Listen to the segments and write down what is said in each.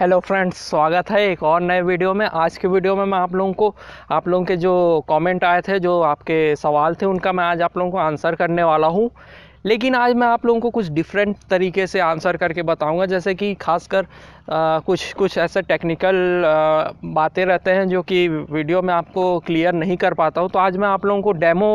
hello friends स्वागत है एक और नए वीडियो में आज के वीडियो में मैं आप लोगों को आप लोगों के जो कमेंट आए थे जो आपके सवाल थे उनका मैं आज आप लोगों को आंसर करने वाला हूं लेकिन आज मैं आप लोगों को कुछ डिफरेंट तरीके से आंसर करके बताऊंगा जैसे कि खासकर कुछ कुछ ऐसे टेक्निकल बातें रहते हैं जो कि वीडियो में आपको क्लियर नहीं कर पाता हूँ तो आज मैं आप लोगों को डेमो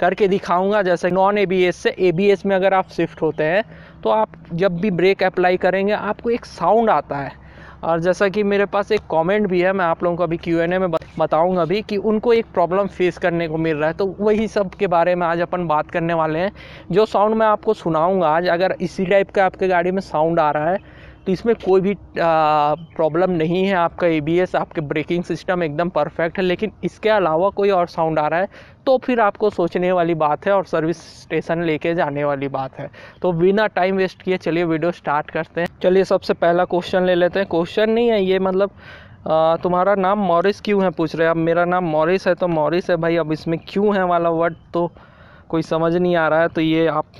करके दिखाऊंगा जैसे नॉन ए से ए में अगर आप शिफ्ट होते हैं तो आप जब भी ब्रेक अप्लाई करेंगे आपको एक साउंड आता है और जैसा कि मेरे पास एक कमेंट भी है मैं आप लोगों को अभी क्यू एन ए में बताऊंगा भी कि उनको एक प्रॉब्लम फेस करने को मिल रहा है तो वही सब के बारे में आज अपन बात करने वाले हैं जो साउंड मैं आपको सुनाऊँगा आज अगर इसी टाइप का आपके गाड़ी में साउंड आ रहा है तो इसमें कोई भी प्रॉब्लम नहीं है आपका ए आपके ब्रेकिंग सिस्टम एकदम परफेक्ट है लेकिन इसके अलावा कोई और साउंड आ रहा है तो फिर आपको सोचने वाली बात है और सर्विस स्टेशन लेके जाने वाली बात है तो बिना टाइम वेस्ट किए चलिए वीडियो स्टार्ट करते हैं चलिए सबसे पहला क्वेश्चन ले लेते हैं क्वेश्चन नहीं है ये मतलब तुम्हारा नाम मॉरिस क्यों है पूछ रहे हैं अब मेरा नाम मॉरिस है तो मॉरिस है भाई अब इसमें क्यों है वाला वर्ड तो कोई समझ नहीं आ रहा है तो ये आप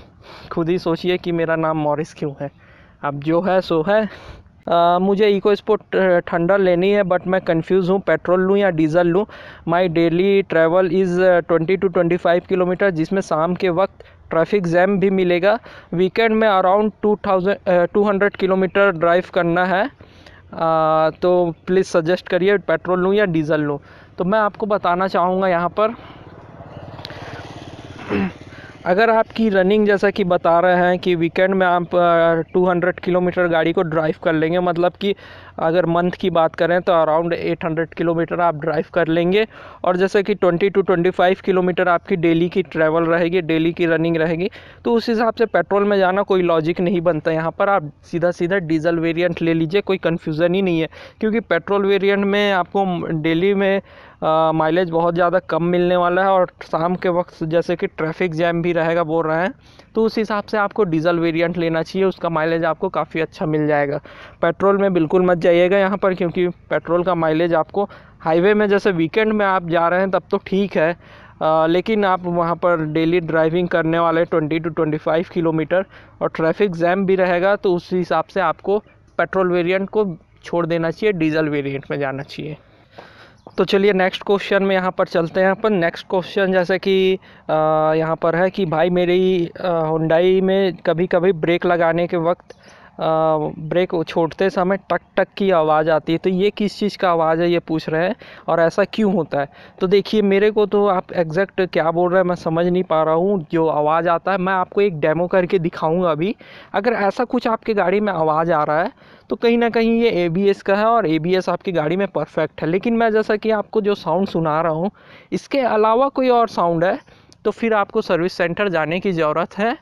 खुद ही सोचिए कि मेरा नाम मॉरिस क्यों है अब जो है सो है आ, मुझे इको स्पोर्ट ठंडर लेनी है बट मैं कंफ्यूज हूँ पेट्रोल लूँ या डीजल लूँ my daily travel is twenty to twenty five kilometre जिसमें शाम के वक्त ट्रैफिक जैम भी मिलेगा वीकेंड में around two thousand two hundred kilometre drive करना है आ, तो प्लीज़ सजेस्ट करिए पेट्रोल लूँ या डीजल लूँ तो मैं आपको बताना चाहूँगा यहाँ पर अगर आपकी रनिंग जैसा कि बता रहे हैं कि वीकेंड में आप 200 किलोमीटर गाड़ी को ड्राइव कर लेंगे मतलब कि अगर मंथ की बात करें तो अराउंड 800 किलोमीटर आप ड्राइव कर लेंगे और जैसे कि 20 टू 25 किलोमीटर आपकी डेली की ट्रैवल रहेगी डेली की रनिंग रहेगी तो उस हिसाब से पेट्रोल में जाना कोई लॉजिक नहीं बनता यहाँ पर आप सीधा सीधा डीजल वेरियंट ले लीजिए कोई कन्फ्यूज़न ही नहीं है क्योंकि पेट्रोल वेरियंट में आपको डेली में माइलेज बहुत ज़्यादा कम मिलने वाला है और शाम के वक्त जैसे कि ट्रैफिक जैम भी रहेगा बोल रहे हैं तो उस हिसाब से आपको डीजल वेरिएंट लेना चाहिए उसका माइलेज आपको काफ़ी अच्छा मिल जाएगा पेट्रोल में बिल्कुल मत जाइएगा यहाँ पर क्योंकि पेट्रोल का माइलेज आपको हाईवे में जैसे वीकेंड में आप जा रहे हैं तब तो ठीक है आ, लेकिन आप वहाँ पर डेली ड्राइविंग करने वाले twenty to twenty five kilometre और ट्रैफिक जैम भी रहेगा तो उस हिसाब से आपको पेट्रोल वेरिएंट को छोड़ देना चाहिए डीजल वेरिएंट में जाना चाहिए तो चलिए नेक्स्ट क्वेश्चन में यहाँ पर चलते हैं अपन नेक्स्ट क्वेश्चन जैसे कि यहाँ पर है कि भाई मेरी हुंडई में कभी कभी ब्रेक लगाने के वक्त ब्रेक छोड़ते समय टक टक की आवाज़ आती है तो ये किस चीज़ का आवाज़ है ये पूछ रहे हैं और ऐसा क्यों होता है तो देखिए मेरे को तो आप एग्जैक्ट क्या बोल रहे हैं मैं समझ नहीं पा रहा हूँ जो आवाज़ आता है मैं आपको एक डेमो करके दिखाऊँगा अभी अगर ऐसा कुछ आपके गाड़ी में आवाज़ आ रहा है तो कहीं ना कहीं ये ए का है और ए आपकी गाड़ी में परफेक्ट है लेकिन मैं जैसा कि आपको जो साउंड सुना रहा हूँ इसके अलावा कोई और साउंड है तो फिर आपको सर्विस सेंटर जाने की ज़रूरत है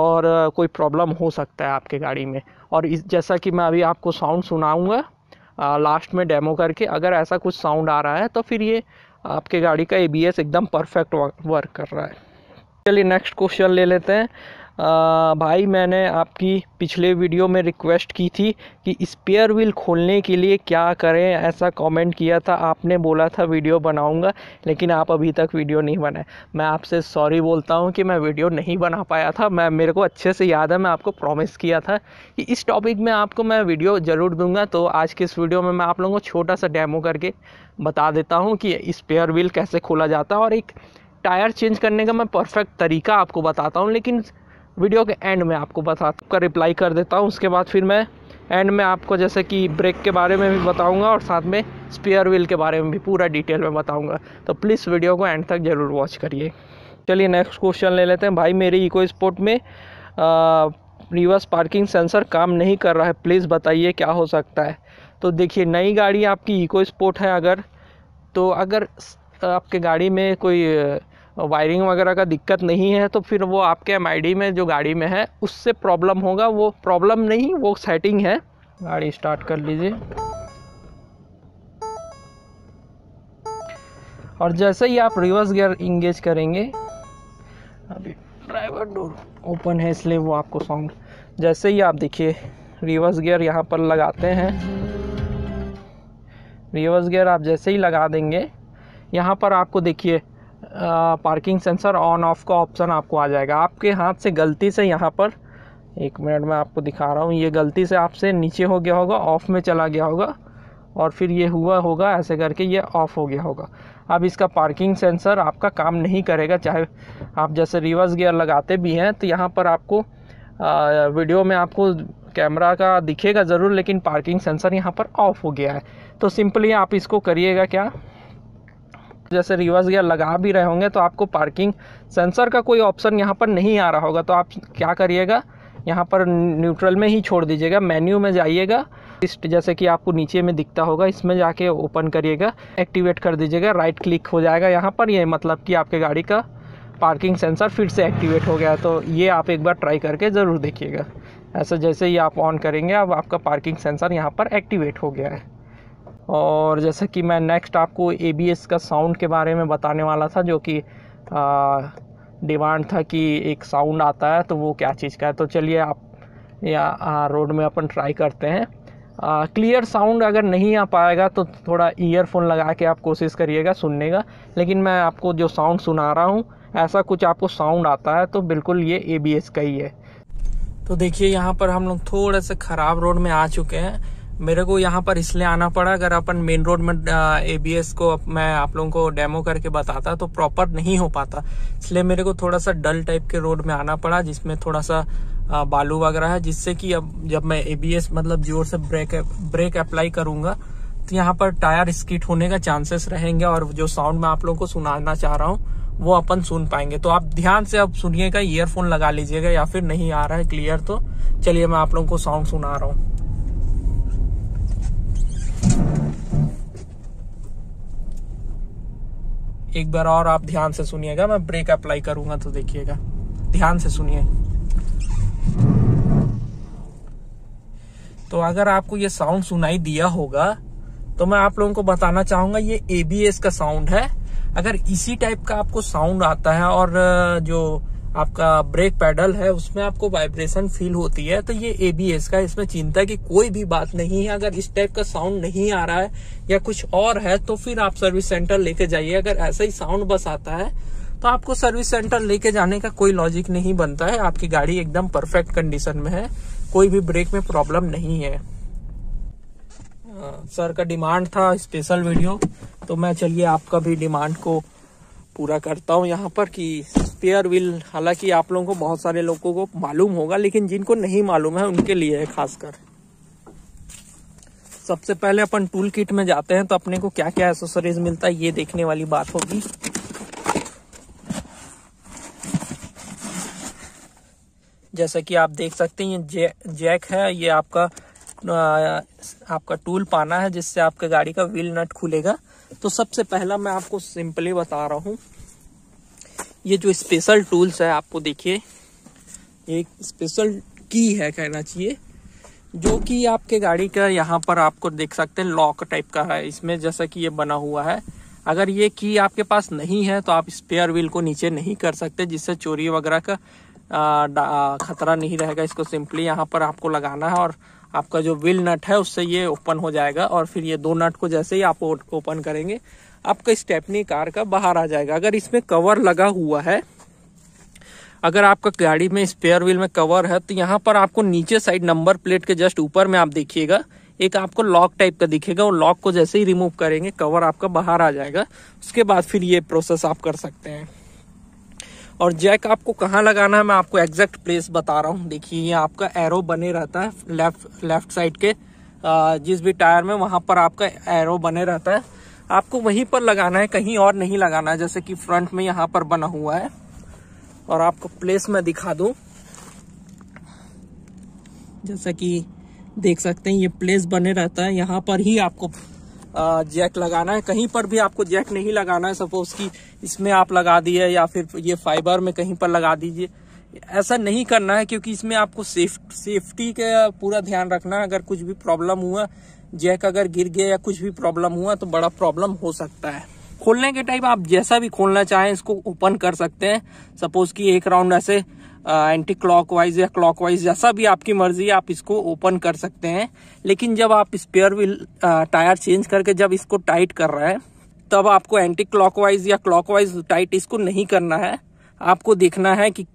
और कोई प्रॉब्लम हो सकता है आपके गाड़ी में और इस जैसा कि मैं अभी आपको साउंड सुनाऊंगा लास्ट में डेमो करके अगर ऐसा कुछ साउंड आ रहा है तो फिर ये आपके गाड़ी का ए एकदम परफेक्ट वर्क कर रहा है चलिए नेक्स्ट क्वेश्चन ले लेते हैं आ, भाई मैंने आपकी पिछले वीडियो में रिक्वेस्ट की थी कि स्पेयर व्हील खोलने के लिए क्या करें ऐसा कमेंट किया था आपने बोला था वीडियो बनाऊंगा लेकिन आप अभी तक वीडियो नहीं बनाए मैं आपसे सॉरी बोलता हूं कि मैं वीडियो नहीं बना पाया था मैं मेरे को अच्छे से याद है मैं आपको प्रॉमिस किया था कि इस टॉपिक में आपको मैं वीडियो ज़रूर दूँगा तो आज के इस वीडियो में मैं आप लोगों को छोटा सा डैमो करके बता देता हूँ कि स्पेयर व्हील कैसे खोला जाता है और एक टायर चेंज करने का मैं परफेक्ट तरीका आपको बताता हूँ लेकिन वीडियो के एंड में आपको बता आपका रिप्लाई कर देता हूँ उसके बाद फिर मैं एंड में आपको जैसे कि ब्रेक के बारे में भी बताऊँगा और साथ में स्पेयर व्हील के बारे में भी पूरा डिटेल में बताऊँगा तो प्लीज़ वीडियो को एंड तक ज़रूर वॉच करिए चलिए नेक्स्ट क्वेश्चन ले लेते हैं भाई मेरी इको स्पोर्ट में रिवर्स पार्किंग सेंसर काम नहीं कर रहा है प्लीज़ बताइए क्या हो सकता है तो देखिए नई गाड़ी आपकी इको स्पोर्ट है अगर तो अगर आपके गाड़ी में कोई वायरिंग वगैरह का दिक्कत नहीं है तो फिर वो आपके एम में जो गाड़ी में है उससे प्रॉब्लम होगा वो प्रॉब्लम नहीं वो सेटिंग है गाड़ी स्टार्ट कर लीजिए और जैसे ही आप रिवर्स गियर इंगेज करेंगे अभी ड्राइवर डोर ओपन है इसलिए वो आपको सॉन्ग जैसे ही आप देखिए रिवर्स गियर यहाँ पर लगाते हैं रिवर्स गियर आप जैसे ही लगा देंगे यहाँ पर आपको देखिए पार्किंग सेंसर ऑन ऑफ का ऑप्शन आपको आ जाएगा आपके हाथ से गलती से यहाँ पर एक मिनट में आपको दिखा रहा हूँ ये गलती से आपसे नीचे हो गया होगा ऑफ़ में चला गया होगा और फिर ये हुआ होगा ऐसे करके ये ऑफ़ हो गया होगा अब इसका पार्किंग सेंसर आपका काम नहीं करेगा चाहे आप जैसे रिवर्स गियर लगाते भी हैं तो यहाँ पर आपको आ, वीडियो में आपको कैमरा का दिखेगा ज़रूर लेकिन पार्किंग सेंसर यहाँ पर ऑफ़ हो गया है तो सिंपली आप इसको करिएगा क्या जैसे रिवर्स गियर लगा भी रहे होंगे तो आपको पार्किंग सेंसर का कोई ऑप्शन यहाँ पर नहीं आ रहा होगा तो आप क्या करिएगा यहाँ पर न्यूट्रल में ही छोड़ दीजिएगा मेन्यू में जाइएगा लिस्ट जैसे कि आपको नीचे में दिखता होगा इसमें जाके ओपन करिएगा एक्टिवेट कर दीजिएगा राइट क्लिक हो जाएगा यहाँ पर ये मतलब कि आपके गाड़ी का पार्किंग सेंसर फिर से एक्टिवेट हो गया तो ये आप एक बार ट्राई करके ज़रूर देखिएगा ऐसा जैसे ही आप ऑन करेंगे अब आपका पार्किंग सेंसर यहाँ पर एक्टिवेट हो गया है और जैसे कि मैं नेक्स्ट आपको ए का साउंड के बारे में बताने वाला था जो कि डिमांड था कि एक साउंड आता है तो वो क्या चीज़ का है तो चलिए आप या रोड में अपन ट्राई करते हैं क्लियर साउंड अगर नहीं आ पाएगा तो थोड़ा ईयरफोन लगा के आप कोशिश करिएगा सुनने का लेकिन मैं आपको जो साउंड सुना रहा हूँ ऐसा कुछ आपको साउंड आता है तो बिल्कुल ये ए का ही है तो देखिए यहाँ पर हम लोग थोड़े से ख़राब रोड में आ चुके हैं मेरे को यहाँ पर इसलिए आना पड़ा अगर अपन मेन रोड में एबीएस को मैं आप लोगों को डेमो करके बताता तो प्रॉपर नहीं हो पाता इसलिए मेरे को थोड़ा सा डल टाइप के रोड में आना पड़ा जिसमें थोड़ा सा आ, बालू वगैरह है जिससे कि अब जब मैं एबीएस मतलब जोर से ब्रेक ब्रेक अप्लाई करूंगा तो यहाँ पर टायर स्कीट होने का चांसेस रहेंगे और जो साउंड मैं आप लोगों को सुनाना चाह रहा हूँ वो अपन सुन पाएंगे तो आप ध्यान से अब सुनिएगा ईयरफोन लगा लीजिएगा या फिर नहीं आ रहा है क्लियर तो चलिए मैं आप लोगों को साउंड सुना रहा हूँ एक बार और आप ध्यान से सुनिएगा मैं ब्रेक अप्लाई करूंगा तो देखिएगा ध्यान से सुनिए तो अगर आपको ये साउंड सुनाई दिया होगा तो मैं आप लोगों को बताना चाहूंगा ये एबीएस का साउंड है अगर इसी टाइप का आपको साउंड आता है और जो आपका ब्रेक पैडल है उसमें आपको वाइब्रेशन फील होती है तो ये एबीएस का इसमें चिंता की कोई भी बात नहीं है अगर इस टाइप का साउंड नहीं आ रहा है या कुछ और है तो फिर आप सर्विस सेंटर लेके जाइए अगर ऐसा ही साउंड बस आता है तो आपको सर्विस सेंटर लेके जाने का कोई लॉजिक नहीं बनता है आपकी गाड़ी एकदम परफेक्ट कंडीशन में है कोई भी ब्रेक में प्रॉब्लम नहीं है सर हाँ, का डिमांड था स्पेशल वीडियो तो मैं चलिए आपका भी डिमांड को पूरा करता हूँ यहाँ पर कि स्पेयर व्हील हालांकि आप लोगों को बहुत सारे लोगों को मालूम होगा लेकिन जिनको नहीं मालूम है उनके लिए है खासकर सबसे पहले अपन टूल किट में जाते हैं तो अपने को क्या क्या एसेसरीज मिलता है ये देखने वाली बात होगी जैसा कि आप देख सकते हैं ये जैक है ये आपका आपका टूल पाना है जिससे आपके गाड़ी का व्हील नट खुलेगा तो सबसे पहला मैं आपको सिंपली बता रहा हूँ ये जो स्पेशल टूल्स है आपको देखिए एक स्पेशल की है कहना चाहिए जो कि आपके गाड़ी का यहाँ पर आपको देख सकते हैं लॉक टाइप का है इसमें जैसा कि ये बना हुआ है अगर ये की आपके पास नहीं है तो आप स्पेयर व्हील को नीचे नहीं कर सकते जिससे चोरी वगैरह का खतरा नहीं रहेगा इसको सिंपली यहाँ पर आपको लगाना है और आपका जो व्हील नट है उससे ये ओपन हो जाएगा और फिर ये दो नट को जैसे ही आप ओपन करेंगे आपका स्टेपनी कार का बाहर आ जाएगा अगर इसमें कवर लगा हुआ है अगर आपका गाड़ी में स्पेयर व्हील में कवर है तो यहाँ पर आपको नीचे साइड नंबर प्लेट के जस्ट ऊपर में आप देखिएगा एक आपको लॉक टाइप का दिखेगा और लॉक को जैसे ही रिमूव करेंगे कवर आपका बाहर आ जाएगा उसके बाद फिर ये प्रोसेस आप कर सकते हैं और जैक आपको कहाँ लगाना है मैं आपको एग्जैक्ट प्लेस बता रहा हूँ देखिए ये आपका एरो बने रहता है लेफ्ट लेफ्ट साइड के जिस भी टायर में वहाँ पर आपका एरो बने रहता है आपको वहीं पर लगाना है कहीं और नहीं लगाना है जैसे कि फ्रंट में यहाँ पर बना हुआ है और आपको प्लेस में दिखा दूँ जैसा कि देख सकते हैं ये प्लेस बने रहता है यहाँ पर ही आपको जैक लगाना है कहीं पर भी आपको जैक नहीं लगाना है सपोज कि इसमें आप लगा दिए या फिर ये फाइबर में कहीं पर लगा दीजिए ऐसा नहीं करना है क्योंकि इसमें आपको सेफ सेफ्टी का पूरा ध्यान रखना है अगर कुछ भी प्रॉब्लम हुआ जैक अगर गिर गया या कुछ भी प्रॉब्लम हुआ तो बड़ा प्रॉब्लम हो सकता है खोलने के टाइम आप जैसा भी खोलना चाहें इसको ओपन कर सकते हैं सपोज कि एक राउंड ऐसे एंटी क्लॉक वाइज या वाइज जैसा भी आपकी मर्जी आप इसको ओपन कर सकते हैं लेकिन जब आप स्पेयर व्हील टायर चेंज करके जब इसको टाइट कर रहे हैं तब आपको एंटी क्लॉक वाइज या क्लॉक वाइज टाइट इसको नहीं करना है आपको देखना है कि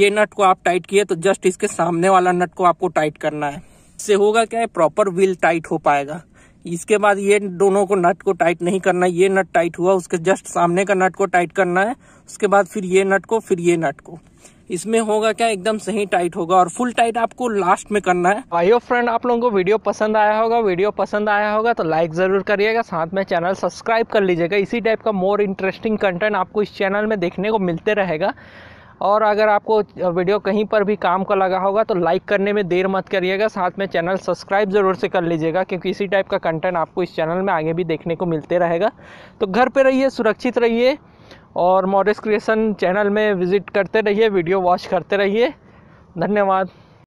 ये नट को आप टाइट किए तो जस्ट इसके सामने वाला नट को आपको टाइट करना है इससे होगा क्या प्रॉपर व्हील टाइट हो पाएगा इसके बाद ये दोनों को नट को टाइट नहीं करना है ये नट टाइट हुआ उसके जस्ट सामने का नट को टाइट करना है उसके बाद फिर ये नट को फिर ये नट को इसमें होगा क्या एकदम सही टाइट होगा और फुल टाइट आपको लास्ट में करना है भाइयों फ्रेंड आप लोगों को वीडियो पसंद आया होगा वीडियो पसंद आया होगा तो लाइक ज़रूर करिएगा साथ में चैनल सब्सक्राइब कर लीजिएगा इसी टाइप का मोर इंटरेस्टिंग कंटेंट आपको इस चैनल में देखने को मिलते रहेगा और अगर आपको वीडियो कहीं पर भी काम का लगा होगा तो लाइक करने में देर मत करिएगा साथ में चैनल सब्सक्राइब ज़रूर से कर लीजिएगा क्योंकि इसी टाइप का कंटेंट आपको इस चैनल में आगे भी देखने को मिलते रहेगा तो घर पर रहिए सुरक्षित रहिए और मॉरिस क्रिएशन चैनल में विज़िट करते रहिए वीडियो वॉच करते रहिए धन्यवाद